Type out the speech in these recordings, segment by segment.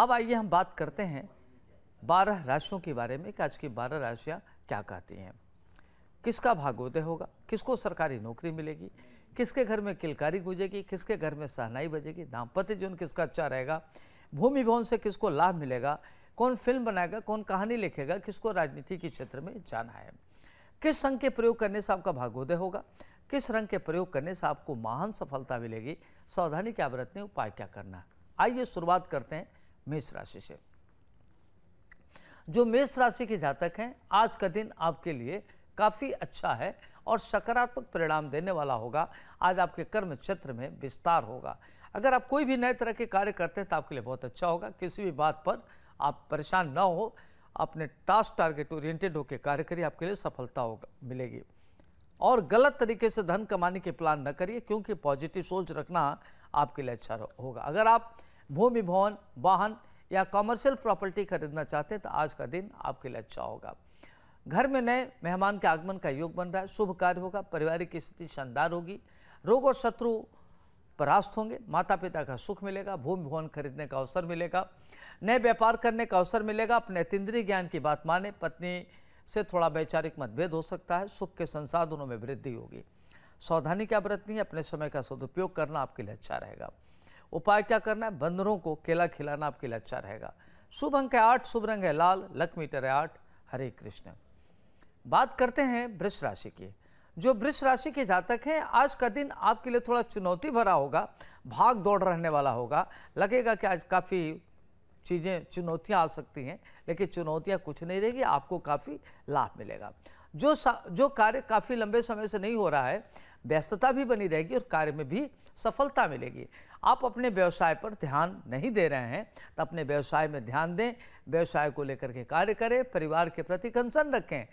अब आइए हम बात करते हैं बारह राशियों के बारे में कि आज की बारह राशियाँ क्या कहती हैं किसका भागोदय होगा किसको सरकारी नौकरी मिलेगी किसके घर में किलकारी गुजेगी किसके घर में सहनाई बजेगी दाम्पत्य जीवन किसका अच्छा रहेगा भूमि भवन से किसको लाभ मिलेगा कौन फिल्म बनाएगा कौन कहानी लिखेगा किसको राजनीति के क्षेत्र में जाना है किस संघ के प्रयोग करने से आपका भागोदय होगा किस रंग के प्रयोग करने से आपको महान सफलता मिलेगी सावधानी क्या बरतने उपाय क्या करना आइए शुरुआत करते हैं मेष राशि से जो मेष राशि के जातक हैं आज का दिन आपके लिए काफ़ी अच्छा है और सकारात्मक परिणाम देने वाला होगा आज आपके कर्म क्षेत्र में विस्तार होगा अगर आप कोई भी नए तरह के कार्य करते हैं तो आपके लिए बहुत अच्छा होगा किसी भी बात पर आप परेशान ना हो अपने टास्क टारगेट ओरिएंटेड होकर कार्य करिए आपके लिए सफलता होगा मिलेगी और गलत तरीके से धन कमाने के प्लान न करिए क्योंकि पॉजिटिव सोच रखना आपके लिए अच्छा होगा अगर आप भूमि भवन वाहन या कॉमर्शियल प्रॉपर्टी खरीदना चाहते हैं तो आज का दिन आपके लिए अच्छा होगा घर में नए मेहमान के आगमन का योग बन रहा है शुभ कार्य होगा पारिवारिक स्थिति शानदार होगी रोग और शत्रु परास्त होंगे माता पिता का सुख मिलेगा भूमि भवन खरीदने का अवसर मिलेगा नए व्यापार करने का अवसर मिलेगा अपने तिंद्रीय ज्ञान की बात माने पत्नी से थोड़ा वैचारिक मतभेद हो सकता है सुख के संसाधनों में वृद्धि होगी सावधानी क्या बरतनी है अपने समय का सदुपयोग करना आपके लिए अच्छा रहेगा उपाय क्या करना है बंदरों को केला खिलाना आपके लिए अच्छा रहेगा शुभ अंक है आठ शुभ रंग है लाल लक मीटर है आठ हरे कृष्ण बात करते हैं वृक्ष राशि की जो वृक्ष राशि के जातक हैं आज का दिन आपके लिए थोड़ा चुनौती भरा होगा भाग दौड़ रहने वाला होगा लगेगा कि आज काफ़ी चीज़ें चुनौतियां आ सकती हैं लेकिन चुनौतियां कुछ नहीं रहेगी आपको काफ़ी लाभ मिलेगा जो जो कार्य काफ़ी लंबे समय से नहीं हो रहा है व्यस्तता भी बनी रहेगी और कार्य में भी सफलता मिलेगी आप अपने व्यवसाय पर ध्यान नहीं दे रहे हैं तो अपने व्यवसाय में ध्यान दें व्यवसाय को लेकर के कार्य करें परिवार के प्रति कंसर्न रखें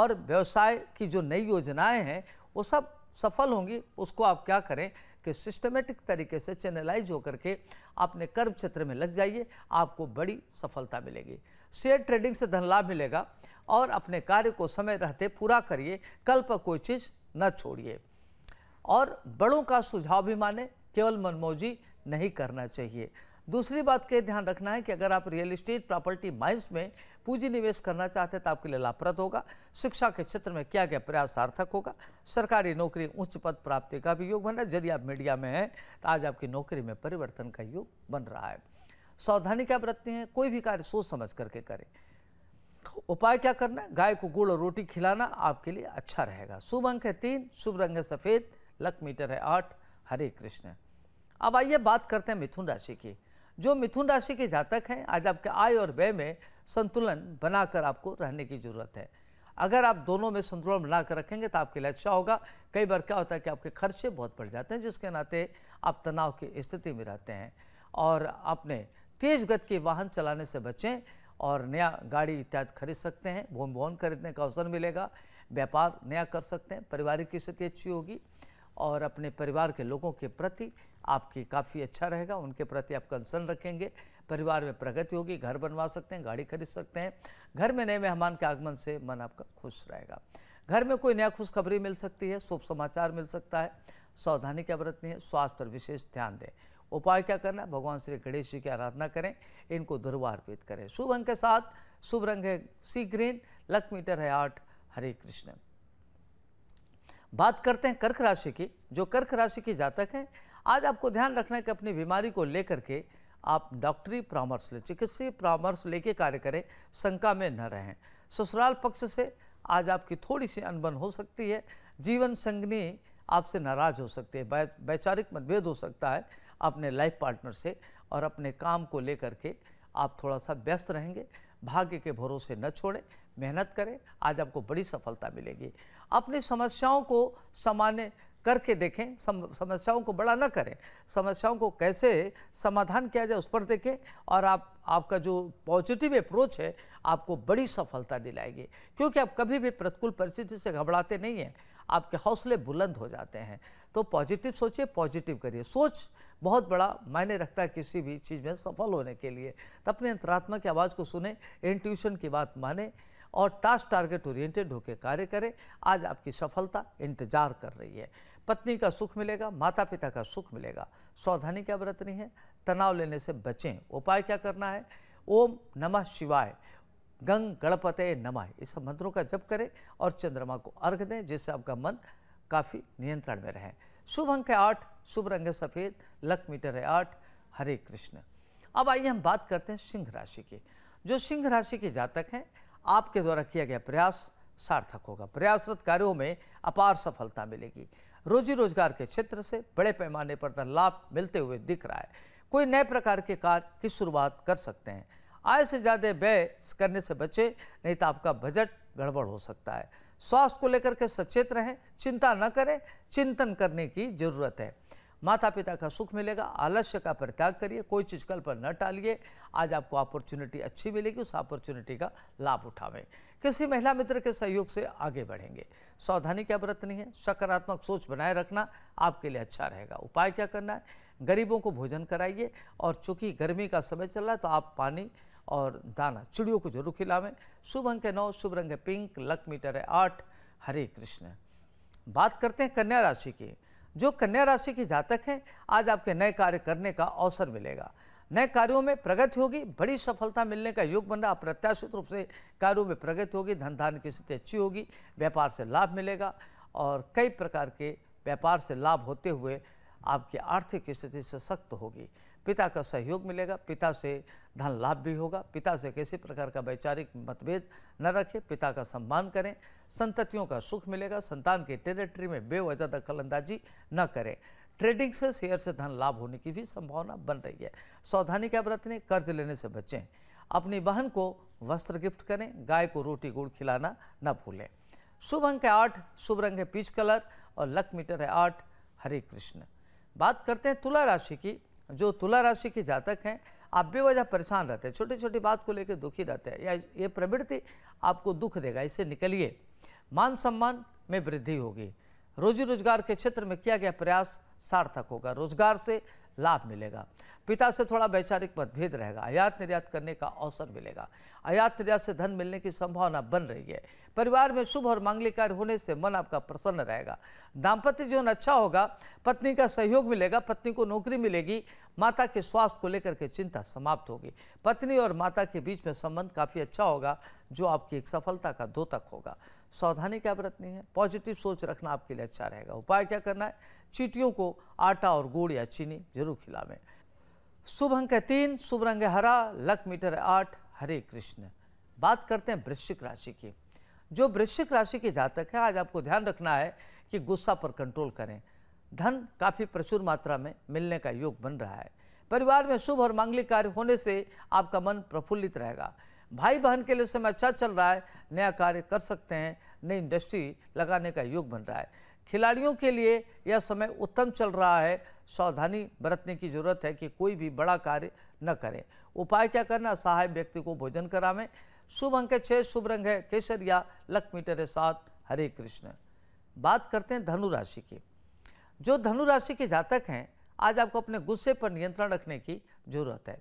और व्यवसाय की जो नई योजनाएं हैं वो सब सफल होंगी उसको आप क्या करें कि सिस्टमेटिक तरीके से चैनलाइज होकर के अपने कर्म क्षेत्र में लग जाइए आपको बड़ी सफलता मिलेगी शेयर ट्रेडिंग से धन लाभ मिलेगा और अपने कार्य को समय रहते पूरा करिए कल पर कोई चीज़ न छोड़िए और बड़ों का सुझाव भी माने केवल मनमौजी नहीं करना चाहिए दूसरी बात के ध्यान रखना है कि अगर आप रियल इस्टेट प्रॉपर्टी माइंस में पूंजी निवेश करना चाहते हैं तो आपके लिए लाभप्रद होगा शिक्षा के क्षेत्र में क्या क्या प्रयास सार्थक होगा सरकारी नौकरी उच्च पद प्राप्ति का भी योग बन रहा है यदि आप मीडिया में हैं तो आज आपकी नौकरी में परिवर्तन का योग बन रहा है सावधानी क्या बरतनी है कोई भी कार्य सोच समझ करके करें तो उपाय क्या करना है गाय को गुड़ और रोटी खिलाना आपके लिए अच्छा रहेगा शुभ अंक है तीन शुभ रंग है सफ़ेद लक मीटर है आठ हरे कृष्ण अब आइए बात करते हैं मिथुन राशि की जो मिथुन राशि के जातक हैं आज आपके आय और व्यय में संतुलन बनाकर आपको रहने की ज़रूरत है अगर आप दोनों में संतुलन बनाकर रखेंगे तो आपके लिए अच्छा होगा कई बार क्या होता है कि आपके खर्चे बहुत बढ़ जाते हैं जिसके नाते आप तनाव की स्थिति में रहते हैं और अपने तेज गति के वाहन चलाने से बचें और नया गाड़ी इत्यादि खरीद सकते हैं भूमि भवन खरीदने का अवसर मिलेगा व्यापार नया कर सकते हैं पारिवारिक की स्थिति अच्छी होगी और अपने परिवार के लोगों के प्रति आपकी काफ़ी अच्छा रहेगा उनके प्रति आप कंसर्न रखेंगे परिवार में प्रगति होगी घर बनवा सकते हैं गाड़ी खरीद सकते हैं घर में नए मेहमान के आगमन से मन आपका खुश रहेगा घर में कोई नया खुशखबरी मिल सकती है शुभ समाचार मिल सकता है सावधानी क्या बरतनी है स्वास्थ्य पर विशेष ध्यान दें उपाय क्या करना भगवान श्री गणेश जी की आराधना करें इनको दुर्वा अर्पित करें शुभ अंक के साथ शुभ रंग है सी ग्रीन लक मीटर है आठ हरे कृष्ण बात करते हैं कर्क राशि की जो कर्क राशि की जातक हैं आज आपको ध्यान रखना है कि अपनी बीमारी को लेकर के आप डॉक्टरी परामर्श लें चिकित्सीय परामर्श लेके कार्य करें शंका में न रहें ससुराल पक्ष से आज आपकी थोड़ी सी अनबन हो सकती है जीवन संगनी आपसे नाराज हो सकती है वैचारिक मतभेद हो सकता है अपने लाइफ पार्टनर से और अपने काम को लेकर के आप थोड़ा सा व्यस्त रहेंगे भाग्य के भरोसे न छोड़ें मेहनत करें आज आपको बड़ी सफलता मिलेगी अपनी समस्याओं को सामान्य करके देखें सम, समस्याओं को बड़ा ना करें समस्याओं को कैसे समाधान किया जाए उस पर देखें और आप आपका जो पॉजिटिव अप्रोच है आपको बड़ी सफलता दिलाएगी क्योंकि आप कभी भी प्रतिकूल परिस्थिति से घबराते नहीं हैं आपके हौसले बुलंद हो जाते हैं तो पॉजिटिव सोचिए पॉजिटिव करिए सोच बहुत बड़ा मायने रखता है किसी भी चीज़ में सफल होने के लिए तो अपने अंतरात्मा की आवाज़ को सुने इंट्यूशन की बात माने और टास्क टारगेट ओरिएंटेड होकर कार्य करें आज आपकी सफलता इंतजार कर रही है पत्नी का सुख मिलेगा माता पिता का सुख मिलेगा सावधानी क्या बरतनी है तनाव लेने से बचें उपाय क्या करना है ओम नमः शिवाय गंग गणपते नमः इस मंत्रों का जप करें और चंद्रमा को अर्घ दें जिससे आपका मन काफ़ी नियंत्रण में रहे शुभ अंक है आठ शुभ रंग है सफ़ेद लक मीटर है आठ हरे कृष्ण अब आइए हम बात करते हैं सिंह राशि की जो सिंह राशि के जातक हैं आपके द्वारा किया गया प्रयास सार्थक होगा प्रयासरत कार्यों में अपार सफलता मिलेगी रोजी रोजगार के क्षेत्र से बड़े पैमाने पर लाभ मिलते हुए दिख रहा है कोई नए प्रकार के कार्य की शुरुआत कर सकते हैं आय से ज़्यादा व्यय करने से बचे नहीं तो आपका बजट गड़बड़ हो सकता है स्वास्थ्य को लेकर के सचेत रहें चिंता न करें चिंतन करने की जरूरत है माता पिता का सुख मिलेगा आलस्य का परित्याग करिए कोई चीज़ कल पर न टालिए आज आपको अपॉर्चुनिटी अच्छी मिलेगी उस अपॉर्चुनिटी का लाभ उठावें किसी महिला मित्र के सहयोग से आगे बढ़ेंगे सावधानी क्या बरतनी है सकारात्मक सोच बनाए रखना आपके लिए अच्छा रहेगा उपाय क्या करना है गरीबों को भोजन कराइए और चूंकि गर्मी का समय चल रहा है तो आप पानी और दाना चिड़ियों को जरूर खिलावें शुभ अंक है नौ शुभ रंग है पिंक लक मीटर है आठ हरे कृष्ण बात करते हैं कन्या राशि की जो कन्या राशि की जातक हैं आज आपके नए कार्य करने का अवसर मिलेगा नए कार्यों में प्रगति होगी बड़ी सफलता मिलने का योग बन रहा अप्रत्याशित रूप से कार्यों में प्रगति होगी धन धान की स्थिति अच्छी होगी व्यापार से लाभ मिलेगा और कई प्रकार के व्यापार से लाभ होते हुए आपकी आर्थिक स्थिति सशक्त होगी पिता का सहयोग मिलेगा पिता से धन लाभ भी होगा पिता से किसी प्रकार का वैचारिक मतभेद न रखें पिता का सम्मान करें संततियों का सुख मिलेगा संतान के टेरिटरी में बेवजह दखलअंदाजी न करें ट्रेडिंग से शेयर से धन लाभ होने की भी संभावना बन रही है सावधानी क्या बरतने कर्ज लेने से बचें अपनी बहन को वस्त्र गिफ्ट करें गाय को रोटी गुड़ खिलाना न भूलें शुभ अंक है आठ शुभ रंग है पीच कलर और लक मीटर है आठ हरे कृष्ण बात करते हैं तुला राशि की जो तुला राशि के जातक हैं आप बेवजह परेशान रहते हैं छोटी छोटी बात को लेकर दुखी रहते हैं या ये प्रवृत्ति आपको दुख देगा इसे निकलिए मान सम्मान में वृद्धि होगी रोजी रोजगार के क्षेत्र में किया गया प्रयास सार्थक होगा रोजगार से लाभ मिलेगा पिता से थोड़ा वैचारिक मतभेद रहेगा आयात निर्यात करने का अवसर मिलेगा आयात निर्यात से धन मिलने की संभावना बन रही है परिवार में शुभ और मांगलिक कार्य होने से मन आपका प्रसन्न रहेगा दाम्पत्य जीवन अच्छा होगा पत्नी का सहयोग मिलेगा पत्नी को नौकरी मिलेगी माता के स्वास्थ्य को लेकर के चिंता समाप्त होगी पत्नी और माता के बीच में संबंध काफ़ी अच्छा होगा जो आपकी एक सफलता का द्योतक होगा सावधानी क्या बरतनी है पॉजिटिव सोच रखना आपके लिए अच्छा रहेगा उपाय क्या करना है चीटियों को आटा और गुड़ या चीनी जरूर खिलावें शुभ अंक है तीन शुभ रंग है हरा लक मीटर है आठ हरे कृष्ण बात करते हैं वृश्चिक राशि की जो वृश्चिक राशि के जातक है आज आपको ध्यान रखना है कि गुस्सा पर कंट्रोल करें धन काफ़ी प्रचुर मात्रा में मिलने का योग बन रहा है परिवार में शुभ और मांगलिक कार्य होने से आपका मन प्रफुल्लित रहेगा भाई बहन के लिए समय अच्छा चल रहा है नया कार्य कर सकते हैं नई इंडस्ट्री लगाने का योग बन रहा है खिलाड़ियों के लिए यह समय उत्तम चल रहा है सावधानी बरतने की जरूरत है कि कोई भी बड़ा कार्य न करें उपाय क्या करना सहाय व्यक्ति को भोजन करावें शुभ अंक है छः शुभ रंग है केसरिया लक्ष्मीटर है सात हरे कृष्ण बात करते हैं धनु राशि की जो धनु राशि के जातक हैं आज आपको अपने गुस्से पर नियंत्रण रखने की जरूरत है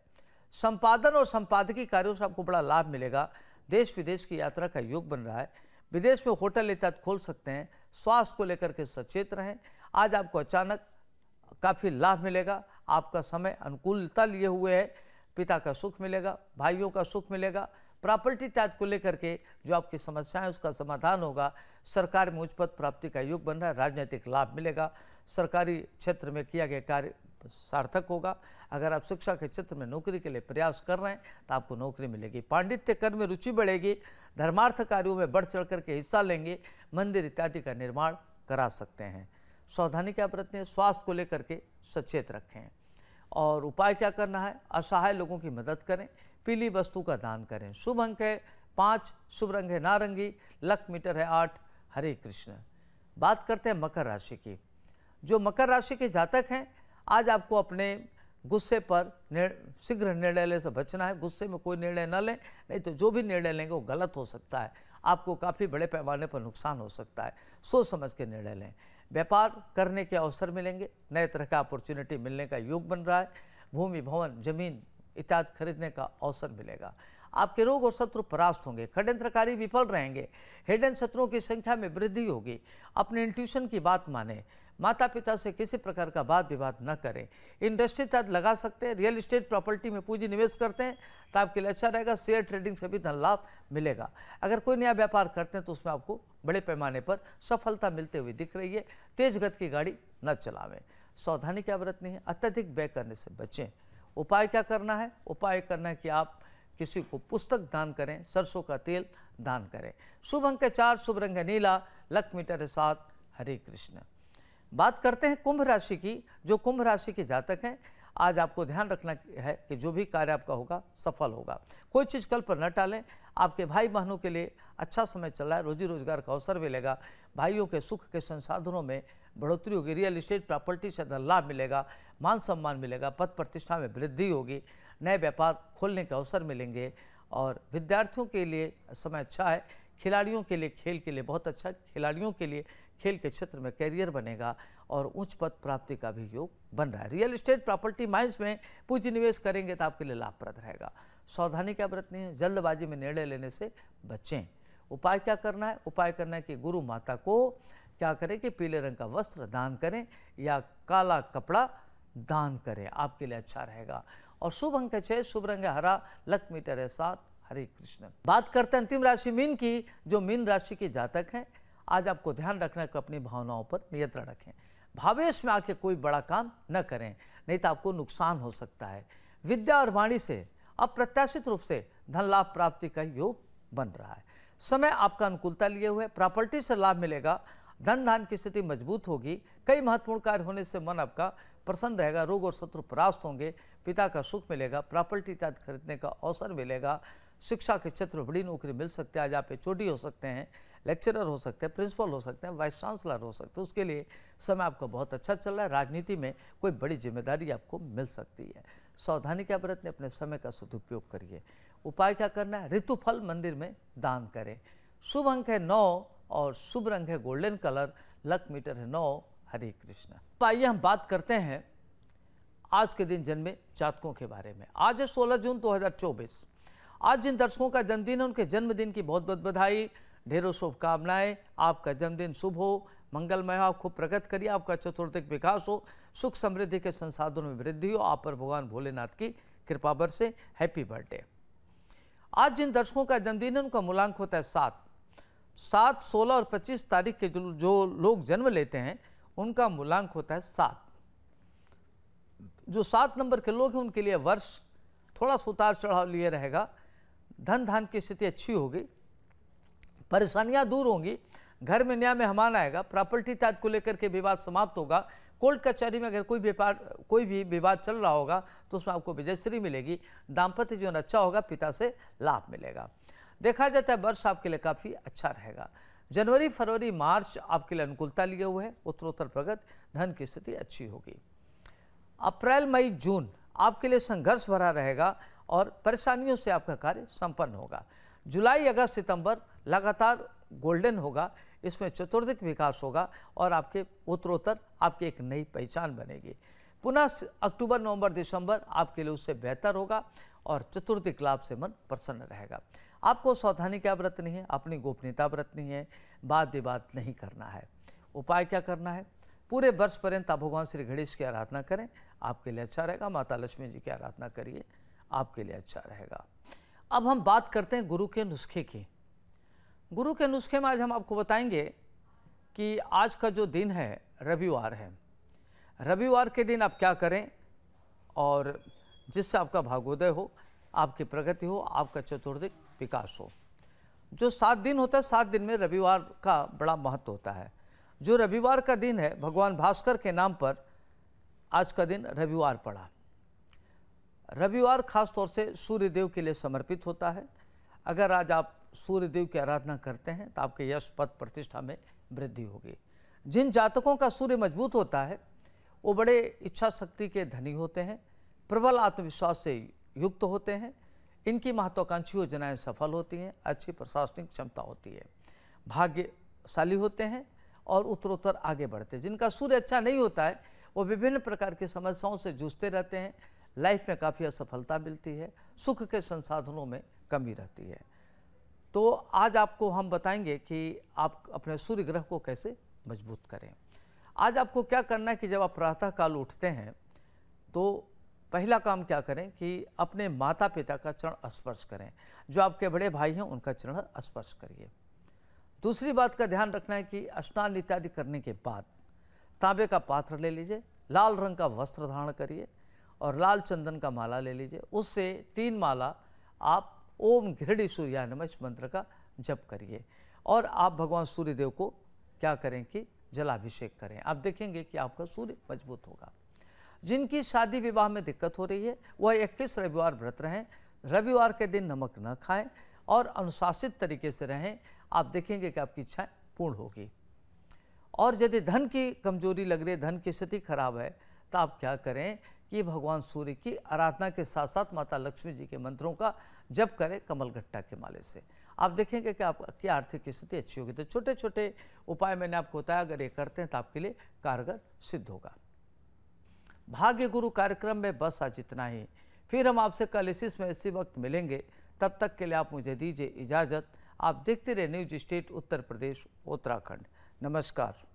संपादन और संपादकीय कार्यों से आपको बड़ा लाभ मिलेगा देश विदेश की यात्रा का योग बन रहा है विदेश में होटल इत्यादि खोल सकते हैं स्वास्थ्य को लेकर के सचेत रहें आज आपको अचानक काफ़ी लाभ मिलेगा आपका समय अनुकूलता लिए हुए है पिता का सुख मिलेगा भाइयों का सुख मिलेगा प्रॉपर्टी त्याग को लेकर के जो आपकी समस्याएं उसका समाधान होगा सरकार में उच्च पद प्राप्ति का योग बन रहा है राजनीतिक लाभ मिलेगा सरकारी क्षेत्र में किया गया कार्य सार्थक होगा अगर आप शिक्षा के क्षेत्र में नौकरी के लिए प्रयास कर रहे हैं तो आपको नौकरी मिलेगी पांडित्य कर्म में रुचि बढ़ेगी धर्मार्थ कार्यों में बढ़ चढ़ करके हिस्सा लेंगे मंदिर इत्यादि का निर्माण करा सकते हैं सावधानी क्या बरतें स्वास्थ्य को लेकर के सचेत रखें और उपाय क्या करना है असहाय लोगों की मदद करें पीली वस्तु का दान करें शुभ अंक है पाँच शुभ रंग है नारंगी लक मीटर है आठ हरे कृष्ण बात करते हैं मकर राशि की जो मकर राशि के जातक हैं आज आपको अपने गुस्से पर शीघ्र निर्णय लेने से बचना है गुस्से में कोई निर्णय न लें नहीं तो जो भी निर्णय लेंगे वो गलत हो सकता है आपको काफ़ी बड़े पैमाने पर नुकसान हो सकता है सोच समझ के निर्णय लें व्यापार करने के अवसर मिलेंगे नए तरह का अपॉर्चुनिटी मिलने का योग बन रहा है भूमि भवन जमीन इत्यादि खरीदने का अवसर मिलेगा आपके रोग और शत्रु परास्त होंगे षड्यंत्रकारी विफल रहेंगे हिडन शत्रुओं की संख्या में वृद्धि होगी अपने इंट्यूशन की बात माने माता पिता से किसी प्रकार का वाद विवाद न करें इंडस्ट्री तक लगा सकते हैं रियल इस्टेट प्रॉपर्टी में पूंजी निवेश करते हैं तो आपके लिए अच्छा रहेगा शेयर ट्रेडिंग से भी धन लाभ मिलेगा अगर कोई नया व्यापार करते हैं तो उसमें आपको बड़े पैमाने पर सफलता मिलते हुए दिख रही है तेज गति की गाड़ी न चलावें सावधानी क्या बरतनी है अत्यधिक व्यय करने से बचें उपाय क्या करना है उपाय करना है कि आप किसी को पुस्तक दान करें सरसों का तेल दान करें शुभ अंक चार शुभ रंग नीला लक्ष्मी मीटर सात हरे कृष्ण बात करते हैं कुंभ राशि की जो कुंभ राशि के जातक हैं आज आपको ध्यान रखना है कि जो भी कार्य आपका होगा सफल होगा कोई चीज़ कल पर न टालें आपके भाई बहनों के लिए अच्छा समय चल रहा है रोजी रोजगार का अवसर मिलेगा भाइयों के सुख के संसाधनों में बढ़ोतरी होगी रियल इस्टेट प्रॉपर्टी से लाभ मिलेगा मान सम्मान मिलेगा पद प्रतिष्ठा में वृद्धि होगी नए व्यापार खोलने के अवसर मिलेंगे और विद्यार्थियों के लिए समय अच्छा है खिलाड़ियों के लिए खेल के लिए बहुत अच्छा खिलाड़ियों के लिए खेल के क्षेत्र में कैरियर बनेगा और उच्च पद प्राप्ति का भी योग बन रहा है रियल एस्टेट प्रॉपर्टी माइंस में पूंजी निवेश करेंगे तो आपके लिए लाभप्रद रहेगा सावधानी क्या बरतनी है जल्दबाजी में निर्णय लेने से बचें उपाय क्या करना है उपाय करना है कि गुरु माता को क्या करें कि पीले रंग का वस्त्र दान करें या काला कपड़ा दान करें आपके लिए अच्छा रहेगा और शुभ अंक है छः शुभ रंग है हरा लक मीटर है सात हरे कृष्ण बात करते हैं अंतिम राशि मीन की जो मीन राशि के जातक हैं आज आपको ध्यान रखना कि अपनी भावनाओं पर नियंत्रण रखें भावेश में आके कोई बड़ा काम न करें नहीं तो आपको नुकसान हो सकता है विद्या और वाणी से अप्रत्याशित रूप से धन लाभ प्राप्ति का योग बन रहा है समय आपका अनुकूलता लिए हुए प्रॉपर्टी से लाभ मिलेगा धन धान की स्थिति मजबूत होगी कई महत्वपूर्ण कार्य होने से मन आपका प्रसन्न रहेगा रोग और शत्रु परास्त होंगे पिता का सुख मिलेगा प्रॉपर्टी इत्यादि खरीदने का अवसर मिलेगा शिक्षा के क्षेत्र में बड़ी नौकरी मिल सकती है आज आप चोटी हो सकते हैं लेक्चरर हो सकते हैं प्रिंसिपल हो सकते हैं वाइस चांसलर हो सकते हैं उसके लिए समय आपका बहुत अच्छा चल रहा है राजनीति में कोई बड़ी जिम्मेदारी आपको मिल सकती है सावधानी क्या बरतने अपने समय का सदुपयोग करिए उपाय क्या करना है ऋतुफल मंदिर में दान करें शुभ अंक है नौ और शुभ रंग है गोल्डन कलर लक मीटर है नौ हरे कृष्ण तो आइए हम बात करते हैं आज के दिन जन्मे जातकों के बारे में आज है 16 जून 2024 आज जिन दर्शकों का जन्मदिन है उनके जन्मदिन की बहुत बहुत बधाई ढेरों शुभकामनाएं आपका जन्मदिन शुभ हो मंगलमय हो आप खूब प्रगति करिए आपका चतुर्थिक विकास हो सुख समृद्धि के संसाधनों में वृद्धि हो आप पर भगवान भोलेनाथ की कृपा बर से हैप्पी बर्थडे आज जिन दर्शकों का जन्मदिन है उनका मूलांक होता है सात सात सोलह और पच्चीस तारीख के जो जो लोग जन्म लेते हैं उनका मूलांक होता है सात जो सात नंबर के लोग हैं उनके लिए वर्ष थोड़ा सा उतार चढ़ाव लिए रहेगा धन धान की स्थिति अच्छी होगी परेशानियां दूर होंगी घर में न्याय मेहमान आएगा प्रॉपर्टी तहत को लेकर के विवाद समाप्त होगा कोर्ट कचहरी में अगर कोई व्यापार कोई भी विवाद चल रहा होगा तो उसमें आपको विजयश्री मिलेगी दाम्पत्य जीवन अच्छा होगा पिता से लाभ मिलेगा देखा जाता तो है वर्ष आपके लिए काफ़ी अच्छा रहेगा जनवरी फरवरी मार्च आपके लिए अनुकूलता लिए हुए हैं उत्तरोत्तर प्रगत धन की स्थिति अच्छी होगी अप्रैल मई जून आपके लिए संघर्ष भरा रहेगा और परेशानियों से आपका कार्य संपन्न होगा जुलाई अगस्त सितंबर लगातार गोल्डन होगा इसमें चतुर्दिक विकास होगा और आपके उत्तरोत्तर आपकी एक नई पहचान बनेगी पुनः अक्टूबर नवंबर दिसंबर आपके लिए उससे बेहतर होगा और चतुर्दिक लाभ से मन प्रसन्न रहेगा आपको सावधानी क्या बरतनी है अपनी गोपनीयता बरतनी है बात विवाद नहीं करना है उपाय क्या करना है पूरे वर्ष पर्यंत आप भगवान श्री गणेश की आराधना करें आपके लिए अच्छा रहेगा माता लक्ष्मी जी की आराधना करिए आपके लिए अच्छा रहेगा अब हम बात करते हैं गुरु के नुस्खे की गुरु के नुस्खे में आज हम आपको बताएंगे कि आज का जो दिन है रविवार है रविवार के दिन आप क्या करें और जिससे आपका भागोदय हो आपकी प्रगति हो आपका चतुर्दिक विकास हो जो सात दिन होता है सात दिन में रविवार का बड़ा महत्व होता है जो रविवार का दिन है भगवान भास्कर के नाम पर आज का दिन रविवार पड़ा रविवार खासतौर से सूर्यदेव के लिए समर्पित होता है अगर आज आप सूर्यदेव की आराधना करते हैं तो आपके यश पद प्रतिष्ठा में वृद्धि होगी जिन जातकों का सूर्य मजबूत होता है वो बड़े इच्छा शक्ति के धनी होते हैं प्रबल आत्मविश्वास से युक्त होते हैं इनकी महत्वाकांक्षी योजनाएँ सफल होती हैं अच्छी प्रशासनिक क्षमता होती है भाग्यशाली होते हैं और उत्तरोत्तर आगे बढ़ते हैं जिनका सूर्य अच्छा नहीं होता है वो विभिन्न प्रकार की समस्याओं से जूझते रहते हैं लाइफ में काफ़ी असफलता मिलती है सुख के संसाधनों में कमी रहती है तो आज आपको हम बताएंगे कि आप अपने सूर्य ग्रह को कैसे मजबूत करें आज आपको क्या करना है कि जब आप प्रातःकाल उठते हैं तो पहला काम क्या करें कि अपने माता पिता का चरण स्पर्श करें जो आपके बड़े भाई हैं उनका चरण स्पर्श करिए दूसरी बात का ध्यान रखना है कि स्नान इत्यादि करने के बाद तांबे का पात्र ले लीजिए लाल रंग का वस्त्र धारण करिए और लाल चंदन का माला ले लीजिए उससे तीन माला आप ओम घृढ़ सूर्या नम इस मंत्र का जप करिए और आप भगवान सूर्यदेव को क्या करें कि जलाभिषेक करें आप देखेंगे कि आपका सूर्य मजबूत होगा जिनकी शादी विवाह में दिक्कत हो रही है वह इकतीस रविवार व्रत रहें रविवार के दिन नमक न खाएं और अनुशासित तरीके से रहें आप देखेंगे कि आपकी इच्छाएँ पूर्ण होगी और यदि धन की कमजोरी लग रही है धन की स्थिति खराब है तो आप क्या करें ये भगवान सूर्य की आराधना के साथ साथ माता लक्ष्मी जी के मंत्रों का जप करें कमलगट्टा के माले से आप देखेंगे कि आपकी आर्थिक स्थिति अच्छी होगी तो छोटे छोटे उपाय मैंने आपको बताया अगर ये करते हैं तो आपके लिए कारगर सिद्ध होगा भाग्य गुरु कार्यक्रम में बस आज इतना ही फिर हम आपसे कल इसी में इसी वक्त मिलेंगे तब तक के लिए आप मुझे दीजिए इजाज़त आप देखते रहे न्यूज स्टेट उत्तर प्रदेश उत्तराखंड नमस्कार